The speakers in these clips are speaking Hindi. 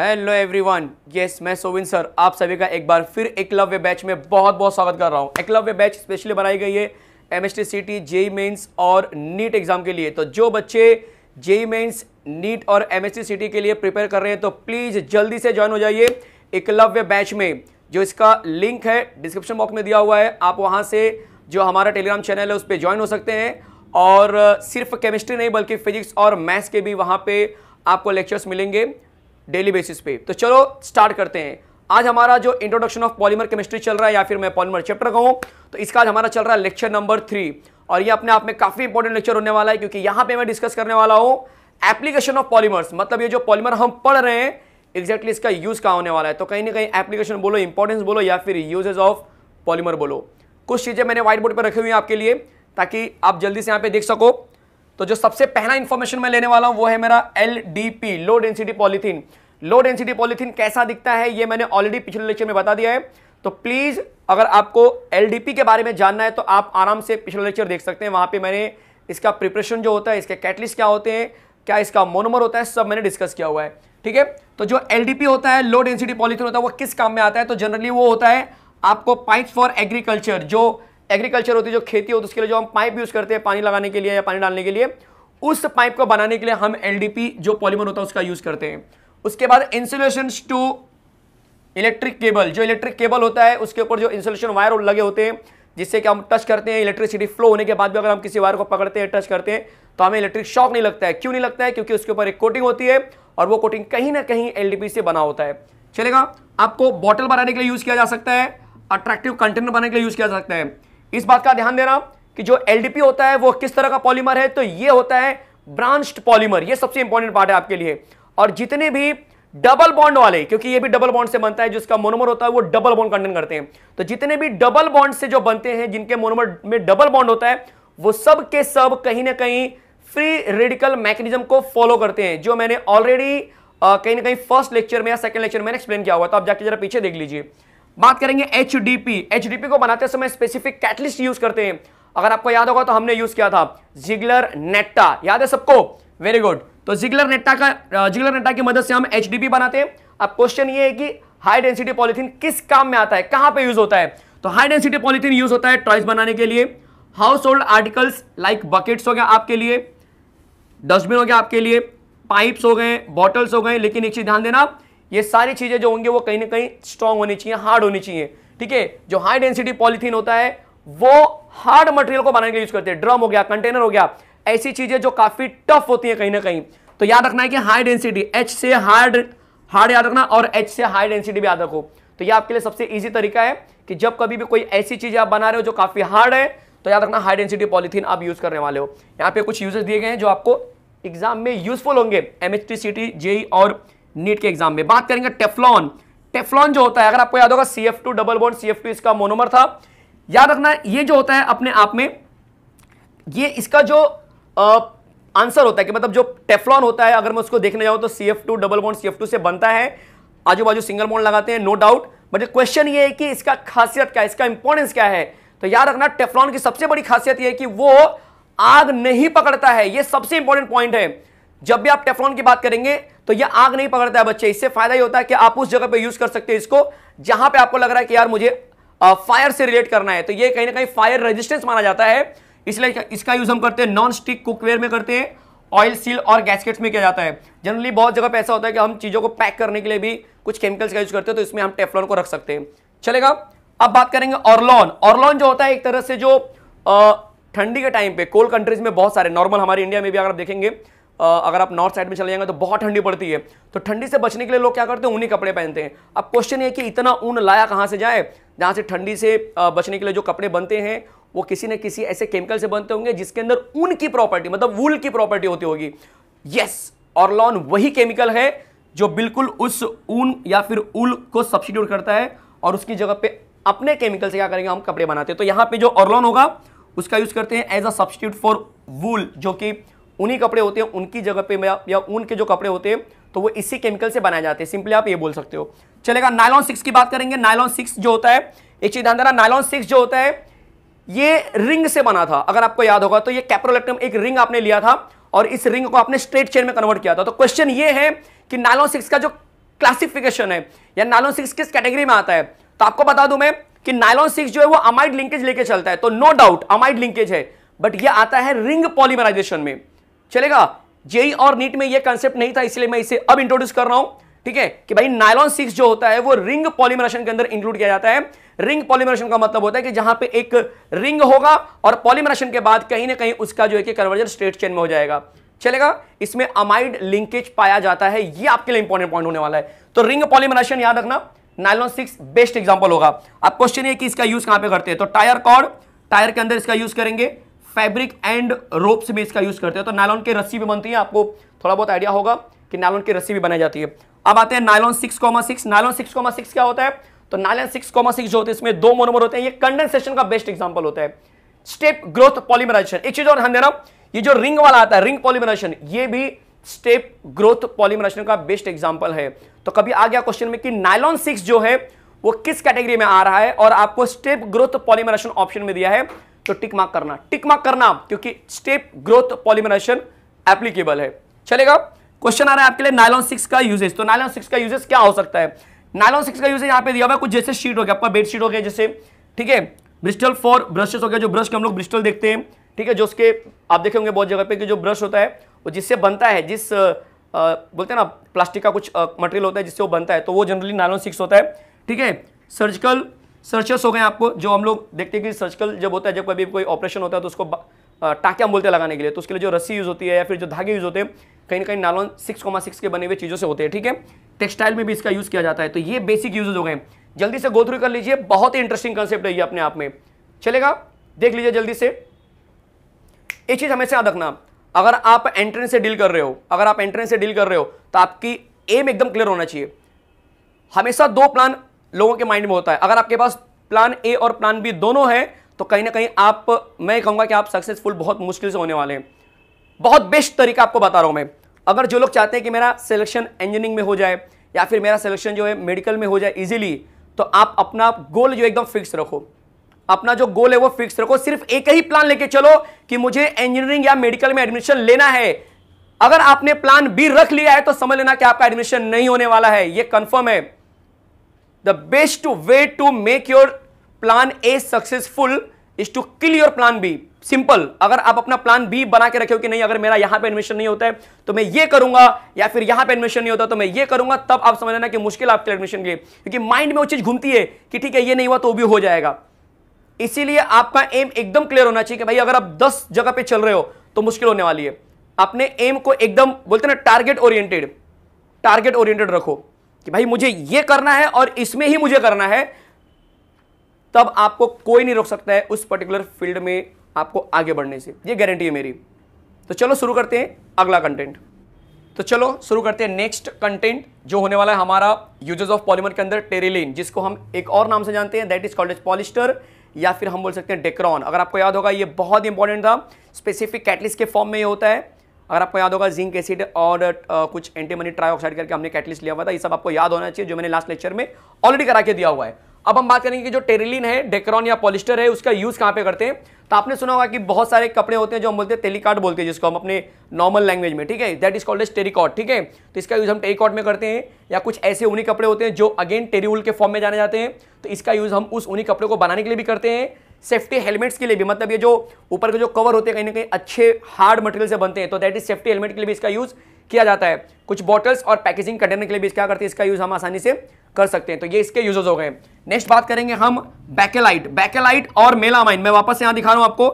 हेलो एवरीवन यस मैं सोविन सर आप सभी का एक बार फिर एकलव्य बैच में बहुत बहुत स्वागत कर रहा हूँ एकलव्य बैच स्पेशली बनाई गई है M S T C T JEE mains और नीट एग्जाम e e के लिए तो जो बच्चे जेई मेन्स नीट और M S T C T के लिए प्रिपेयर कर रहे हैं तो प्लीज़ जल्दी से ज्वाइन हो जाइए एकलव्य बैच में जो इसका लिंक है डिस्क्रिप्शन बॉक्स में दिया हुआ है आप वहाँ से जो हमारा टेलीग्राम चैनल है उस पर ज्वाइन हो सकते हैं और सिर्फ केमिस्ट्री नहीं बल्कि फिजिक्स और मैथ्स के भी वहाँ पर आपको लेक्चर्स मिलेंगे डेली बेसिस पे तो चलो स्टार्ट करते हैं आज हमारा जो इंट्रोडक्शन ऑफ पॉलीमर केमिस्ट्री चल रहा है या फिर मैं पॉलीमर चैप्टर कहूँ तो इसका आज हमारा चल रहा है लेक्चर नंबर थ्री और ये अपने आप में काफ़ी इंपॉर्टेंट लेक्चर होने वाला है क्योंकि यहाँ पे मैं डिस्कस करने वाला हूँ एप्लीकेशन ऑफ पॉलीमर्स मतलब ये जो पॉलीमर हम पढ़ रहे हैं एग्जैक्टली इसका यूज़ कहाँ होने वाला है तो कहीं ना कहीं एप्लीकेशन बोलो इंपॉर्टेंस बोलो या फिर यूजेज ऑफ पॉलीमर बोलो कुछ चीज़ें मैंने व्हाइट बोर्ड पर रखी हुई हैं आपके लिए ताकि आप जल्दी से यहाँ पे देख सको तो जो सबसे पहला इंफॉर्मेशन मैं लेने वाला हूं वो है मेरा L low density polythene low density polythene कैसा दिखता है ये मैंने ऑलरेडी पिछले लेक्चर में बता दिया है तो प्लीज़ अगर आपको एल के बारे में जानना है तो आप आराम से पिछले लेक्चर देख सकते हैं वहां पर मैंने इसका प्रिपरेशन जो होता है इसके कैटलिस्ट क्या होते हैं क्या इसका मोनोमर होता है सब मैंने डिस्कस किया हुआ है ठीक है तो जो एल होता है लो डेंसिटी पॉलिथीन होता है वो किस काम में आता है तो जनरली वो होता है आपको पाइप्स फॉर एग्रीकल्चर जो एग्रीकल्चर होती है जो खेती होती है उसके लिए जो हम पाइप यूज़ करते हैं पानी लगाने के लिए या पानी डालने के लिए उस पाइप को बनाने के लिए हम एलडीपी जो पॉलीमर होता है उसका यूज़ करते हैं उसके बाद इंसुलेशन टू इलेक्ट्रिक केबल जो इलेक्ट्रिक केबल होता है उसके ऊपर जो इंसुलेशन वायर लगे होते हैं जिससे कि हम टच करते हैं इलेक्ट्रिसिटी फ्लो होने के बाद भी अगर हम किसी वायर को पकड़ते हैं टच करते हैं तो हमें इलेक्ट्रिक शॉक नहीं लगता है क्यों नहीं लगता है क्योंकि उसके ऊपर एक कोटिंग होती है और वो कोटिंग कहीं ना कहीं एल से बना होता है चलेगा आपको बॉटल बनाने के लिए यूज़ किया जा सकता है अट्रैक्टिव कंटेनर बनाने के लिए यूज़ किया जा सकता है इस बात का ध्यान देना कि जो एलडीपी होता है वो किस तरह का पॉलीमर है तो ये होता है ब्रांच्ड पॉलीमर ये सबसे इंपॉर्टेंट पार्ट है आपके लिए और जितने भी डबल बॉन्ड वाले क्योंकि ये भी डबल बॉन्ड से बनता है जिसका मोनोमर होता है वो डबल बॉन्ड कंटेन करते हैं तो जितने भी डबल बॉन्ड से जो बनते हैं जिनके मोनोमर में डबल बॉन्ड होता है वो सब के सब कहीं ना कहीं फ्री रेडिकल मैकेनिज्म को फॉलो करते हैं जो मैंने ऑलरेडी कहीं ना कहीं फर्स्ट लेक्चर में या सेकंड लेक्चर में एक्सप्लेन किया हुआ तो आप जाके जरा पीछे देख लीजिए बात करेंगे एच डी को बनाते समय स्पेसिफिक कैटलिस्ट यूज करते हैं अगर आपको याद होगा तो हमने यूज किया था जिगलर नेट्टा याद है सबको वेरी गुड तो जिगलर नेट्टा का जिगलर नेट्टा की मदद से हम एच बनाते हैं अब क्वेश्चन ये है कि हाई डेंसिटी पॉलिथीन किस काम में आता है कहां पे यूज होता है तो हाई डेंसिटी पॉलिथीन यूज होता है टॉयज बनाने के लिए household articles like buckets हो गया आपके लिए डस्टबिन हो गया आपके लिए पाइप्स हो गए बॉटल्स हो गए लेकिन एक चीज ध्यान देना ये सारी चीज़ें जो होंगी वो कहीं ना कहीं स्ट्रांग होनी चाहिए हार्ड होनी चाहिए ठीक है जो हाई डेंसिटी पॉलिथीन होता है वो हार्ड मटेरियल को बनाने के लिए यूज करते हैं ड्रम हो गया कंटेनर हो गया ऐसी चीज़ें जो काफ़ी टफ होती है कहीं ना कहीं तो याद रखना है कि हाई डेंसिटी एच से हार्ड हार्ड याद रखना और एच से हाई डेंसिटी भी याद रखो तो ये आपके लिए सबसे ईजी तरीका है कि जब कभी भी कोई ऐसी चीज़ आप बना रहे हो जो काफ़ी हार्ड है तो याद रखना हाई डेंसिटी पॉलिथीन आप यूज़ करने वाले हो यहाँ पे कुछ यूजेस दिए गए हैं जो आपको एग्जाम में यूजफुल होंगे एम एच जेई और नीट के एग्जाम में बात करेंगे टेफ्लॉन टेफ्लॉन जो होता है अगर आपको याद होगा C F two double bond C F two इसका मोनोमर था याद रखना ये जो होता है अपने आप में ये इसका जो आंसर होता है कि मतलब जो टेफ्लॉन होता है अगर मैं उसको देखने जाऊं तो C F two double bond C F two से बनता है आजू बाजू सिंगल बॉन्ड लगाते हैं नो डाउट बट क्वेश्चन ये है कि इसका खासियत क्या है इसका इंपॉर्टेंस क्या है तो याद रखना टेफ्लॉन की सबसे बड़ी खासियत यह है कि वो आग नहीं पकड़ता है ये सबसे इंपॉर्टेंट पॉइंट है जब भी आप टेफ्लॉन की बात करेंगे तो ये आग नहीं पकड़ता है बच्चे इससे फायदा ही होता है कि आप उस जगह पे यूज कर सकते हो इसको जहां पे आपको लग रहा है कि यार मुझे फायर से रिलेट करना है तो ये कहीं ना कहीं फायर रेजिस्टेंस माना जाता है इसलिए इसका यूज हम करते हैं नॉन स्टिक कुकवेयर में करते हैं ऑयल सील और गैसकेट्स में किया जाता है जनरली बहुत जगह पे ऐसा होता है कि हम चीज़ों को पैक करने के लिए भी कुछ केमिकल्स का यूज करते हैं तो इसमें हम टेफलॉन को रख सकते हैं चलेगा अब बात करेंगे ऑर्लॉन ऑरलॉन जो होता है एक तरह से जो ठंडी के टाइम पे कोल्ड कंट्रीज में बहुत सारे नॉर्मल हमारे इंडिया में भी अगर आप देखेंगे अगर आप नॉर्थ साइड में चले जाएंगे तो बहुत ठंडी पड़ती है तो ठंडी से बचने के लिए लोग क्या करते हैं ऊनी कपड़े पहनते हैं अब क्वेश्चन ये कि इतना ऊन लाया कहाँ से जाए जहाँ से ठंडी से बचने के लिए जो कपड़े बनते हैं वो किसी न किसी ऐसे केमिकल से बनते होंगे जिसके अंदर ऊन की प्रॉपर्टी मतलब वूल की प्रॉपर्टी होती होगी यस ऑर्लॉन वही केमिकल है जो बिल्कुल उस ऊन या फिर उल को सब्सिट्यूट करता है और उसकी जगह पे अपने केमिकल से क्या करेंगे हम कपड़े बनाते हैं तो यहाँ पे जो ऑर्लॉन होगा उसका यूज करते हैं as a substitute for wool जो कि उन्हीं कपड़े होते हैं उनकी जगह पे या ऊन के जो कपड़े होते हैं तो वो इसी केमिकल से बनाए जाते हैं सिंपली आप ये बोल सकते हो चलेगा नायलॉन सिक्स की बात करेंगे नायलॉन सिक्स जो होता है एक चीज ध्यान देना नायलॉन सिक्स जो होता है ये रिंग से बना था अगर आपको याद होगा तो ये कैप्रोलेक्टम एक रिंग आपने लिया था और इस रिंग को आपने स्ट्रेट चेन में कन्वर्ट किया था तो क्वेश्चन ये है कि नायलॉन सिक्स का जो क्लासिफिकेशन है या नायलॉन सिक्स किस कैटेगरी में आता है तो आपको बता दूं मैं कि नायलॉन सिक्स जो है वो अमाइड लिंकेज लेके चलता है तो नो डाउट अमाइड लिंकेज है बट ये आता है रिंग पॉलीमराइजेशन में चलेगा जेई और नीट में यह कंसेप्ट नहीं था इसलिए मैं इसे अब इंट्रोड्यूस कर रहा हूं ठीक है कि भाई नायलॉन सिक्स जो होता है वो रिंग पॉलिमराशन के अंदर इंक्लूड किया जाता है रिंग पॉलिमराशन का मतलब होता है कि जहां पे एक रिंग होगा और पॉलिमराशन के बाद कहीं ना कहीं उसका जो है कि कन्वर्जन स्ट्रेट चेन में हो जाएगा चलेगा इसमें अमाइड लिंकेज पाया जाता है ये आपके लिए इंपॉर्टेंट पॉइंट होने वाला है तो रिंग पॉलिमराशन याद रखना नायलॉन सिक्स बेस्ट एग्जाम्पल होगा अब क्वेश्चन ये कि इसका यूज कहां पर करते हैं तो टायर कॉर्ड टायर के अंदर इसका यूज करेंगे फैब्रिक एंड रोप से भी इसका यूज़ करते हैं तो नायलॉन के रस्सी भी बनती है आपको थोड़ा बहुत आइडिया होगा कि नायलॉन की रस्सी भी बनाई जाती है अब आते हैं nylon six comma six nylon six comma six क्या होता है तो नायलॉन सिक्स कॉमा सिक्स जो होते हैं इसमें दो मोनोमर होते हैं ये कंडेंसेशन का बेस्ट एग्जाम्पल होता है स्टेप ग्रोथ पॉलीमराइजेशन एक चीज और ध्यान देना ये जो रिंग वाला आता है रिंग पॉलीमराइजेशन ये भी स्टेप ग्रोथ पॉलीमराइजेशन का बेस्ट एग्जाम्पल है तो कभी आ गया क्वेश्चन में कि नायलॉन सिक्स जो है वो किस कैटेगरी में आ रहा है और आपको स्टेप ग्रोथ पॉलीमराइजेशन ऑप्शन में दिया है तो टिक मार्क करना टिक मार्क करना क्योंकि स्टेप ग्रोथ पॉलिमराइजेशन एप्लीकेबल है चलेगा क्वेश्चन आ रहा है आपके लिए नाइलॉन सिक्स का यूजेस तो नाइलॉन सिक्स का यूजेस क्या हो सकता है नाइलॉन सिक्स का यूजेज यहाँ पे दिया हुआ है कुछ जैसे शीट हो गया आपका बेडशीट हो गया जैसे ठीक है ब्रिस्टल फॉर ब्रशेस हो गया जो ब्रश के हम लोग ब्रिस्टल देखते हैं ठीक है जो उसके आप देखे होंगे बहुत जगह पे कि जो ब्रश होता है वो जिससे बनता है जिस आ, बोलते हैं ना प्लास्टिक का कुछ मटेरियल होता है जिससे वो बनता है तो वो जनरली नाइलॉन सिक्स होता है ठीक है सर्जिकल सर्चर्स हो गए आपको जो हम लोग देखते हैं कि सर्जिकल जब होता है जब कभी कोई ऑपरेशन होता है तो उसको टाकिया बोलते हैं लगाने के लिए तो उसके लिए जो रस्सी यूज़ होती है या फिर जो धागे यूज़ होते हैं कहीं ना कहीं नालोन सिक्स कोमा सिक्स के बने हुए चीज़ों से होते हैं ठीक है टेक्सटाइल में भी इसका यूज़ किया जाता है तो ये बेसिक यूजेज हो गए जल्दी से गो थ्रू कर लीजिए बहुत ही इंटरेस्टिंग कंसेप्ट है ये अपने आप में चलेगा देख लीजिए जल्दी से एक चीज़ हमेशा याद रखना अगर आप एंट्रेंस से डील कर रहे हो अगर आप एंट्रेंस से डील कर रहे हो तो आपकी एम एकदम क्लियर होना चाहिए हमेशा दो प्लान लोगों के माइंड में होता है अगर आपके पास प्लान ए और प्लान बी दोनों है तो कहीं ना कहीं आप मैं कहूंगा कि आप सक्सेसफुल बहुत मुश्किल से होने वाले हैं बहुत बेस्ट तरीका आपको बता रहा हूं मैं अगर जो लोग चाहते हैं कि मेरा सिलेक्शन इंजीनियरिंग में हो जाए या फिर मेरा सिलेक्शन जो है मेडिकल में हो जाए इजीली तो आप अपना गोल जो एकदम फिक्स रखो अपना जो गोल है वो फिक्स रखो सिर्फ एक ही प्लान लेके चलो कि मुझे इंजीनियरिंग या मेडिकल में एडमिशन लेना है अगर आपने प्लान बी रख लिया है तो समझ लेना कि आपका एडमिशन नहीं होने वाला है ये कंफर्म है the best way to make your plan A successful is to kill your plan B. Simple अगर आप अपना प्लान बी बना के रखे हो कि नहीं अगर मेरा यहां पे एडमिशन नहीं होता है तो मैं ये करूंगा या फिर यहां पे एडमिशन नहीं होता तो मैं ये करूंगा तब आप समझ लेना कि मुश्किल आपके एडमिशन के लिए क्योंकि माइंड में वो चीज घूमती है कि ठीक है ये नहीं हुआ तो भी हो जाएगा इसीलिए आपका एम एकदम क्लियर होना चाहिए कि भाई अगर आप दस जगह पर चल रहे हो तो मुश्किल होने वाली है अपने एम को एकदम बोलते ना टारगेट ओरिएंटेड टारगेट ओरिएंटेड रखो कि भाई मुझे यह करना है और इसमें ही मुझे करना है तब आपको कोई नहीं रोक सकता है उस पर्टिकुलर फील्ड में आपको आगे बढ़ने से ये गारंटी है मेरी तो चलो शुरू करते हैं अगला कंटेंट तो चलो शुरू करते हैं नेक्स्ट कंटेंट जो होने वाला है हमारा यूजेस ऑफ पॉलीमर के अंदर टेरेलिन जिसको हम एक और नाम से जानते हैं that is called as polyester या फिर हम बोल सकते हैं डेक्रॉन अगर आपको याद होगा ये बहुत इंपॉर्टेंट था स्पेसिफिक कैटलिस के फॉर्म में ये होता है अगर आपको याद होगा जिंक एसिड और आ, कुछ एंटीमनी ट्राईऑक्साइड करके हमने कैटलिस्ट लिया हुआ था ये सब आपको याद होना चाहिए जो मैंने लास्ट लेक्चर में ऑलरेडी करा के दिया हुआ है अब हम बात करेंगे कि जो टेरिलिन है डेक्रॉन या पॉलिस्टर है उसका यूज़ कहाँ पे करते हैं तो आपने सुना होगा कि बहुत सारे कपड़े होते हैं जो हम बोलते हैं टेलीकॉट बोलते हैं जिसको हम अपने नॉर्मल लैंग्वेज में ठीक है that is called as terrycot ठीक है तो इसका यूज़ हम टेरिकॉट में करते हैं या कुछ ऐसे ऊनी कपड़े होते हैं जो अगेन टेरिउल के फॉर्म में जाने जाते हैं तो इसका यूज़ हम उस ऊनी कपड़े को बनाने के लिए भी करते हैं सेफ्टी हेलमेट्स के लिए भी मतलब ये जो ऊपर के जो कवर होते हैं कहीं ना कहीं अच्छे हार्ड मटेरियल से बनते हैं तो दैट इज सेफ्टी हेलमेट के लिए भी इसका यूज़ किया जाता है कुछ बॉटल्स और पैकेजिंग कंटेनर के लिए भी क्या करते हैं इसका यूज़ तो हम आसानी से कर सकते हैं तो ये इसके यूजेस हो गए नेक्स्ट बात करेंगे हम बैकेलाइट बैकेलाइट और मेलामाइन मैं वापस यहाँ दिखा रहा हूँ आपको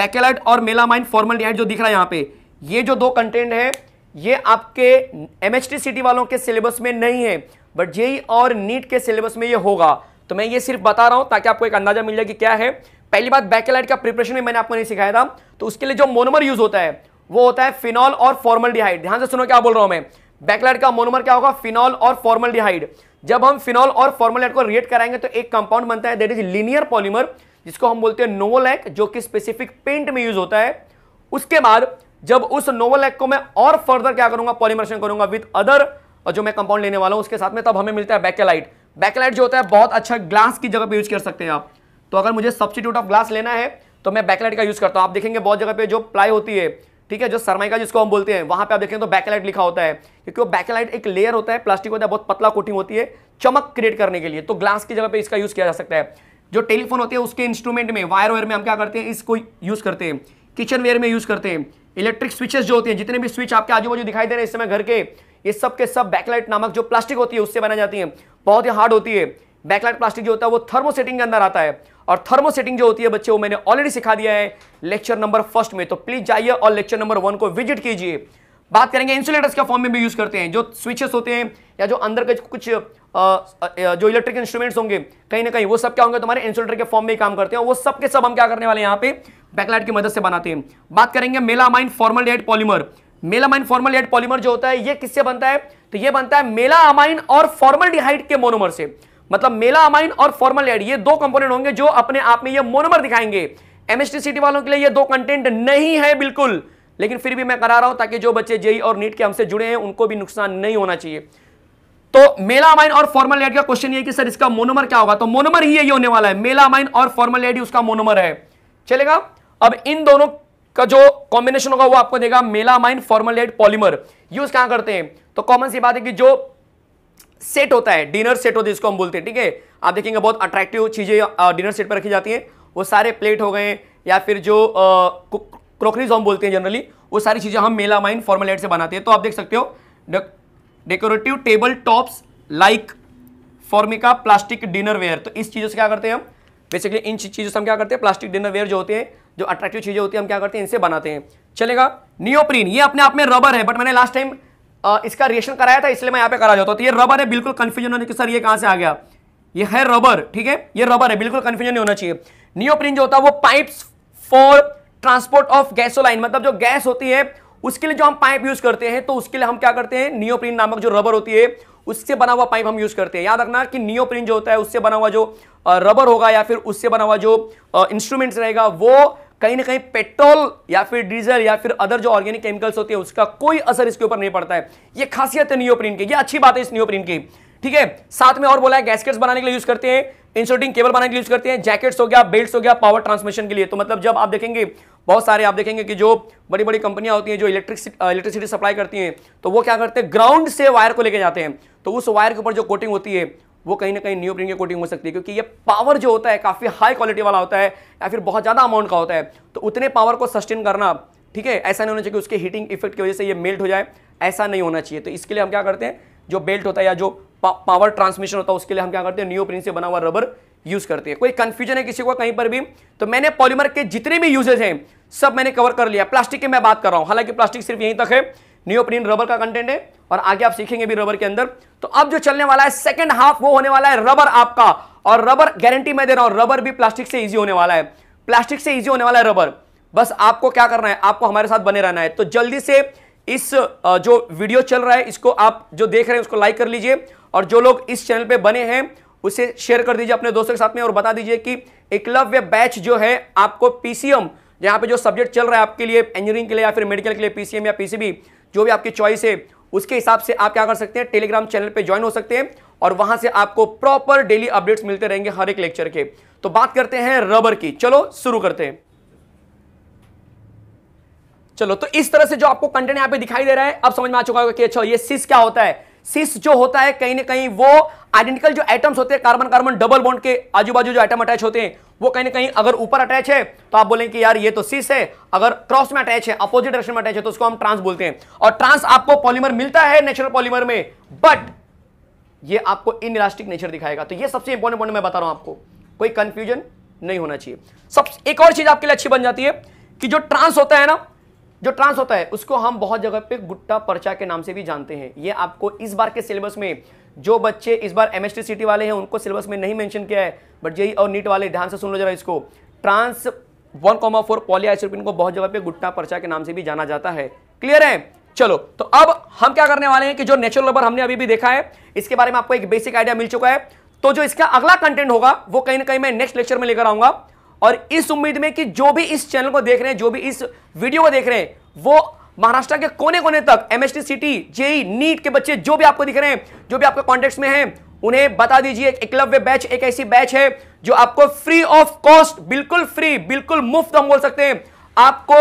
बैकेलाइट और मेलामाइन फॉर्मल जो दिख रहा है यहाँ पे ये जो दो कंटेंट है ये आपके एम सिटी वालों के सिलेबस में नहीं है बट जेई और नीट के सिलेबस में ये होगा तो मैं ये सिर्फ बता रहा हूं ताकि आपको एक अंदाजा मिल जाए कि क्या है पहली बात बैकेलाइट का प्रिपरेशन भी मैंने आपको नहीं सिखाया था तो उसके लिए जो मोनोमर यूज होता है वो होता है फिनॉल और फॉर्मल डिहाइड ध्यान से सुनो क्या बोल रहा हूं मैं बैकलाइट का मोनोमर क्या होगा फिनॉल और फॉर्मल जब हम फिनॉल और फॉर्मल को रिएट कराएंगे तो एक कंपाउंड बनता है दैट इज लीनियर पॉलीमर जिसको हम बोलते हैं नोवोलैक जो कि स्पेसिफिक पेंट में यूज होता है उसके बाद जब उस नोवोलैक को मैं और फर्दर क्या करूंगा पॉलीमरेशन करूंगा विद अदर जो मैं कंपाउंड लेने वाला हूं उसके साथ में तब हमें मिलता है बैकेलाइट बैकलाइट जो होता है बहुत अच्छा ग्लास की जगह पे यूज कर सकते हैं आप तो अगर मुझे सब्सिट्यूट ऑफ ग्लास लेना है तो मैं बैकलाइट का यूज करता हूँ आप देखेंगे बहुत जगह पे जो प्लाई होती है ठीक है जो सरमाइका जिसको हम बोलते हैं वहां पे आप देखें तो बैकलाइट लिखा होता है क्योंकि वो बैकलाइट एक लेयर होता है प्लास्टिक होता है बहुत पतला कोटिंग होती है चमक क्रिएट करने के लिए तो ग्लास की जगह पे इसका यूज किया जा सकता है जो टेलीफोन होते हैं उसके इंस्ट्रूमेंट में वायर वायर में हम क्या करते हैं इसको यूज करते हैं किचन वेयर में यूज करते हैं इलेक्ट्रिक स्विचेस जो होते हैं जितने भी स्विच आपके आजू बाजू दिखाई दे रहे हैं इस समय घर के ये सब के सब बैकलाइट नामक जो प्लास्टिक होती है उससे बनाई जाती है बहुत ही हार्ड होती है बैकलाइट प्लास्टिक जो होता है वो थर्मोसेटिंग के अंदर आता है और थर्मोसेटिंग जो होती है बच्चे वो मैंने ऑलरेडी सिखा दिया है लेक्चर नंबर फर्स्ट में तो प्लीज जाइए और लेक्चर नंबर वन को विजिट कीजिए बात करेंगे इंसुलेटर्स के फॉर्म में भी यूज करते हैं जो स्विचेस होते हैं या जो अंदर के कुछ आ, जो इलेक्ट्रिक इंस्ट्रूमेंट्स होंगे कहीं ना कहीं वो सब क्या होंगे तुम्हारे इंसुलेटर के फॉर्म में ही काम करते हैं वो सब के सब हम क्या करने वाले यहाँ पे बैकलाइट की मदद से बनाते हैं बात करेंगे melamine formal polymer melamine formaldehyde polymer जो होता है ये किससे बनता है तो ये बनता है मेला अमाइन और फॉर्मल डिहाइड के मोनोमर से मतलब मेला अमाइन और फॉर्मल एड ये दो कंपोनेंट होंगे जो अपने आप में ये मोनोमर दिखाएंगे एमएसटी सिटी वालों के लिए ये दो कंटेंट नहीं है बिल्कुल लेकिन फिर भी मैं करा रहा हूं ताकि जो बच्चे जेई और नीट के हमसे जुड़े हैं उनको भी नुकसान नहीं होना चाहिए तो मेलामाइन और फॉर्मल एड का क्वेश्चन ये कि सर इसका मोनोमर क्या होगा तो मोनोमर ही ये होने वाला है मेलामाइन और फॉर्मल एड उसका मोनोमर है चलेगा अब इन दोनों का जो कॉम्बिनेशन होगा वो आपको देगा मेलामाइन फॉर्मोलेट पॉलीमर यूज कहां करते हैं तो कॉमन सी बात है कि जो सेट होता है डिनर सेट होता है जिसको हम बोलते हैं ठीक है आप देखेंगे बहुत अट्रैक्टिव चीजें डिनर सेट पर रखी जाती हैं वो सारे प्लेट हो गए या फिर जो क्रोकरीज हम बोलते हैं जनरली वो सारी चीज़ें हम मेलामाइन फॉर्मोलेट से बनाते हैं तो आप देख सकते हो decorative table tops like Formica plastic dinnerware तो इस चीज़ों से क्या करते हैं हम बेसिकली इन चीज़ों से हम क्या करते हैं प्लास्टिक डिनर वेयर जो होते हैं जो अट्रैक्टिव चीज़ें होती है हम क्या करते हैं इनसे बनाते हैं चलेगा नियोप्रीन ये अपने आप में रबर है बट मैंने लास्ट टाइम इसका रिएक्शन कराया था इसलिए मैं यहाँ पे करा जाता हूँ तो ये रबर है बिल्कुल कन्फ्यूजन होने की सर ये कहाँ से आ गया ये है रबर ठीक है ये रबर है बिल्कुल कन्फ्यूजन नहीं होना चाहिए नियोप्रीन जो होता है वो pipe for transport of gasoline मतलब जो गैस होती है उसके लिए जो हम पाइप यूज करते हैं तो उसके लिए हम क्या करते हैं नियोप्रीन नामक जो रबर होती है उससे बना हुआ पाइप हम यूज करते हैं याद रखना कि नियोप्रीन जो होता है उससे बना हुआ जो रबर होगा या फिर उससे बना हुआ जो इंस्ट्रूमेंट्स रहेगा वो कहीं ना कहीं पेट्रोल या फिर डीजल या फिर अदर जो ऑर्गेनिक केमिकल्स होती है उसका कोई असर इसके ऊपर नहीं पड़ता है ये खासियत है नियोप्रीन की ये अच्छी बात है इस नियोप्रीन की ठीक है साथ में और बोला है गैसकेट्स बनाने के लिए यूज करते हैं इंसोटिंग केबल बनाने के लिए यूज करते हैं जैकेट्स हो गया बेल्ट हो गया पावर ट्रांसमिशन के लिए तो मतलब जब आप देखेंगे बहुत सारे आप देखेंगे कि जो बड़ी बड़ी कंपनियां होती हैं जो इलेक्ट्रिक इलेक्ट्रिसिटी सप्लाई करती हैं तो वो क्या करते हैं ग्राउंड से वायर को लेके जाते हैं तो उस वायर के ऊपर जो कोटिंग होती है वो कहीं ना कहीं न्यूब्रिन की कोटिंग हो सकती है क्योंकि ये पावर जो होता है काफ़ी हाई क्वालिटी वाला होता है या फिर बहुत ज़्यादा अमाउंट का होता है तो उतने पावर को सस्टेन करना ठीक है ऐसा नहीं होना चाहिए कि उसके हीटिंग इफेक्ट की वजह से ये मेल्ट हो जाए ऐसा नहीं होना चाहिए तो इसके लिए हम क्या करते हैं जो बेल्ट होता है या जो पावर ट्रांसमिशन होता है उसके लिए हम क्या करते हैं प्रिंग से बना हुआ रबर यूज़ करते हैं कोई कन्फ्यूजन है किसी को कहीं पर भी तो मैंने पॉलीमर के जितने भी यूजेज हैं सब मैंने कवर कर लिया प्लास्टिक की मैं बात कर रहा हूँ हालांकि प्लास्टिक सिर्फ यहीं तक है नियोप्रीन रबर का कंटेंट है और आगे आप सीखेंगे भी रबर के अंदर तो अब जो चलने वाला है सेकंड हाफ वो होने वाला है रबर आपका और रबर गारंटी मैं दे रहा हूं रबर भी प्लास्टिक से इजी होने वाला है प्लास्टिक से इजी होने वाला है रबर बस आपको क्या करना है आपको हमारे साथ बने रहना है तो जल्दी से इस जो वीडियो चल रहा है इसको आप जो देख रहे हैं उसको लाइक कर लीजिए और जो लोग इस चैनल पर बने हैं उसे शेयर कर दीजिए अपने दोस्तों के साथ में और बता दीजिए कि एकलव्य बैच जो है आपको पीसीएम यहाँ पे जो सब्जेक्ट चल रहा है आपके लिए इंजीनियरिंग के लिए या फिर मेडिकल के लिए पीसीएम या पीसीबी जो भी आपकी चॉइस है उसके हिसाब से आप क्या कर सकते हैं टेलीग्राम चैनल पर ज्वाइन हो सकते हैं और वहां से आपको प्रॉपर डेली अपडेट्स मिलते रहेंगे हर एक लेक्चर के तो बात करते हैं रबर की चलो शुरू करते हैं चलो तो इस तरह से जो आपको कंटेंट यहां पे दिखाई दे रहा है अब समझ में आ चुका होगा कि अच्छा ये सिस क्या होता है सिस जो होता है कहीं ना कहीं वो आइडेंटिकल जो एटम्स होते हैं कार्बन कार्बन डबल बॉन्ड के आजू बाजू जो एटम अटैच होते हैं वो कहीं ना कहीं अगर ऊपर अटैच है तो आप बोलेंगे कि यार ये तो सीस है अगर क्रॉस में अटैच है अपोजिट डायरेक्शन में अटैच है तो उसको हम ट्रांस बोलते हैं और ट्रांस आपको पॉलीमर मिलता है नेचुरल पॉलीमर में बट ये आपको इन इलास्टिक नेचर दिखाएगा तो ये सबसे इंपॉर्टेंट पॉइंट मैं बता रहा हूं आपको कोई कंफ्यूजन नहीं होना चाहिए सब एक और चीज आपके लिए अच्छी बन जाती है कि जो ट्रांस होता है ना जो ट्रांस होता है उसको हम बहुत जगह पे गुट्टा पर्चा के नाम से भी जानते हैं ये आपको इस बार के सिलेबस में जो बच्चे इस बार एम एस वाले हैं उनको सिलेबस में नहीं मैंशन किया है बट यही और नीट वाले ध्यान से सुन लो जरा इसको trans one comma four polyisoprene को बहुत जगह पे गुट्टा पर्चा के नाम से भी जाना जाता है क्लियर है चलो तो अब हम क्या करने वाले हैं कि जो नेचुरल रबर हमने अभी भी देखा है इसके बारे में आपको एक बेसिक आइडिया मिल चुका है तो जो इसका अगला कंटेंट होगा वो कहीं ना कहीं मैं नेक्स्ट लेक्चर में लेकर आऊंगा और इस उम्मीद में कि जो भी इस चैनल को देख रहे हैं जो भी इस वीडियो को देख रहे हैं वो महाराष्ट्र के कोने कोने तक एमएसटी सिटी जेई नीट के बच्चे जो भी आपको दिख रहे हैं जो भी आपके कॉन्टेक्ट में हैं उन्हें बता दीजिए एकलव्य बैच एक ऐसी बैच है जो आपको फ्री ऑफ कॉस्ट बिल्कुल फ्री बिल्कुल मुफ्त हम बोल सकते हैं आपको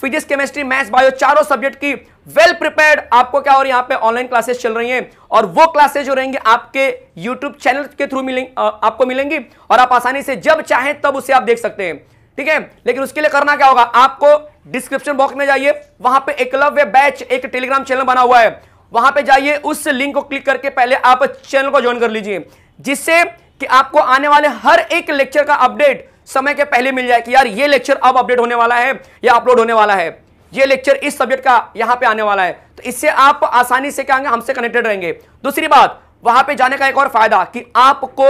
फिजिक्स केमिस्ट्री मैथ्स बायो चारों सब्जेक्ट की वेल well प्रिपेयर्ड आपको क्या और यहाँ पे ऑनलाइन क्लासेस चल रही हैं और वो क्लासेस जो रहेंगे आपके यूट्यूब चैनल के थ्रू मिलेंगे आपको मिलेंगी और आप आसानी से जब चाहें तब उसे आप देख सकते हैं ठीक है लेकिन उसके लिए करना क्या होगा आपको डिस्क्रिप्शन बॉक्स में जाइए वहां पे एकलव्य बैच एक टेलीग्राम चैनल बना हुआ है वहां पे जाइए उस लिंक को क्लिक करके पहले आप चैनल को ज्वाइन कर लीजिए जिससे कि आपको आने वाले हर एक लेक्चर का अपडेट समय के पहले मिल जाए कि यार ये लेक्चर अब अपडेट होने वाला है या अपलोड होने वाला है ये लेक्चर इस सब्जेक्ट का यहां पे आने वाला है तो इससे आप आसानी से क्या हमसे कनेक्टेड रहेंगे दूसरी बात वहां पे जाने का एक और फायदा कि आपको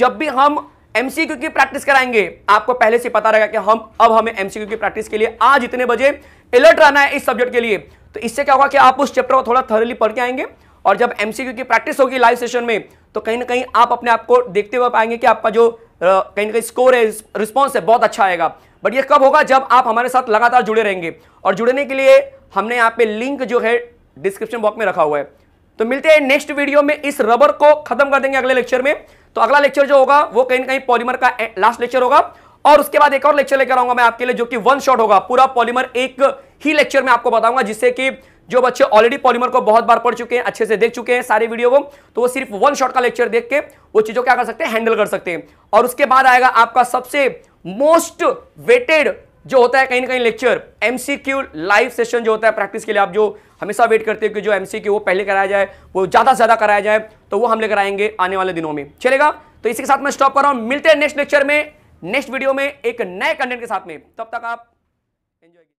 जब भी हम एमसीक्यू की प्रैक्टिस कराएंगे आपको पहले से पता रहेगा कि हम अब हमें एमसीक्यू की प्रैक्टिस के लिए आज इतने बजे अलर्ट रहना है इस सब्जेक्ट के लिए तो इससे क्या होगा कि आप उस चैप्टर को थोड़ा थरली पढ़ के आएंगे और जब एमसीक्यू की प्रैक्टिस होगी लाइव सेशन में तो कहीं ना कहीं आप अपने आप को देखते हुए पाएंगे कि आपका जो कहीं ना कहीं स्कोर है रिस्पॉन्स है बहुत अच्छा आएगा बट ये कब होगा जब आप हमारे साथ लगातार जुड़े रहेंगे और जुड़ने के लिए हमने यहाँ पे लिंक जो है डिस्क्रिप्शन बॉक्स में रखा हुआ है तो मिलते हैं नेक्स्ट वीडियो में इस रबर को खत्म कर देंगे अगले लेक्चर में तो अगला लेक्चर जो होगा वो कहीं ना कहीं पॉलीमर का लास्ट लेक्चर होगा और उसके बाद एक और लेक्चर लेकर आऊंगा मैं आपके लिए जो कि वन शॉट होगा पूरा पॉलीमर एक ही लेक्चर में आपको बताऊंगा जिससे कि जो बच्चे ऑलरेडी पॉलीमर को बहुत बार पढ़ चुके हैं अच्छे से देख चुके हैं सारे वीडियो को तो वो सिर्फ वन शॉट का लेक्चर देख के वो चीजों क्या कर सकते हैं हैंडल कर सकते हैं और उसके बाद आएगा आपका सबसे मोस्ट वेटेड जो होता है कहीं ना कहीं लेक्चर एमसीक्यू लाइव सेशन जो होता है प्रैक्टिस के लिए आप जो हमेशा वेट करते हो कि जो एमसीक्यू वो पहले कराया जाए वो ज़्यादा से ज़्यादा कराया जाए तो वो हम लेकर आएंगे आने वाले दिनों में चलेगा तो इसी के साथ मैं स्टॉप कर रहा हूं मिलते हैं नेक्स्ट लेक्चर में नेक्स्ट वीडियो में एक नए कंटेंट के साथ में तब तक आप